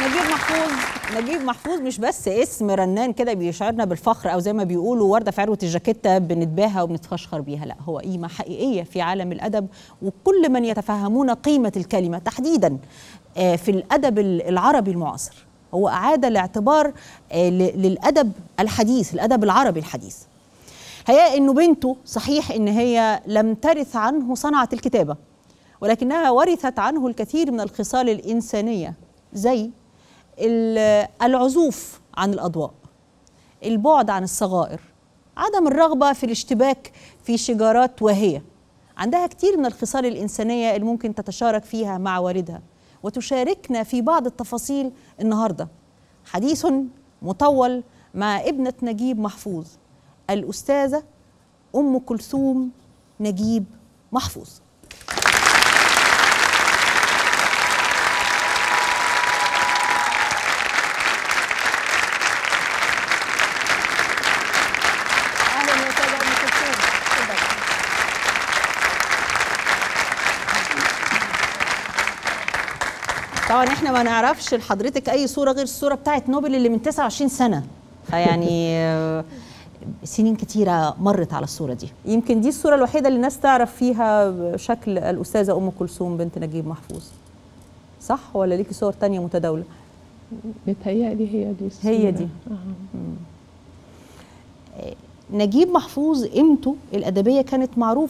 نجيب محفوظ نجيب محفوظ مش بس اسم رنان كده بيشعرنا بالفخر او زي ما بيقولوا ورده في عروه الجاكيته بنتباهى وبنتفشخر بيها لا هو قيمه حقيقيه في عالم الادب وكل من يتفهمون قيمه الكلمه تحديدا آه، في الادب العربي المعاصر هو اعاد الاعتبار آه، للادب الحديث الادب العربي الحديث هي انه بنته صحيح ان هي لم ترث عنه صنعه الكتابه ولكنها ورثت عنه الكثير من الخصال الانسانيه زي العزوف عن الأضواء البعد عن الصغائر عدم الرغبة في الاشتباك في شجارات واهية عندها كتير من الخصال الإنسانية اللي ممكن تتشارك فيها مع والدها وتشاركنا في بعض التفاصيل النهاردة حديث مطول مع ابنة نجيب محفوظ الأستاذة أم كلثوم نجيب محفوظ طبعا اه احنا ما نعرفش لحضرتك اي صوره غير الصوره بتاعه نوبل اللي من 29 سنه فيعني آه، سنين كتيرة مرت على الصورة دي يمكن دي الصورة الوحيدة اللي الناس تعرف فيها شكل الأستاذة أم كلثوم بنت نجيب محفوظ صح ولا ليكي صور تانية متداولة؟ بتهيألي هي دي الصورة هي دي آه. آه. نجيب محفوظ قيمته الأدبية كانت معروفة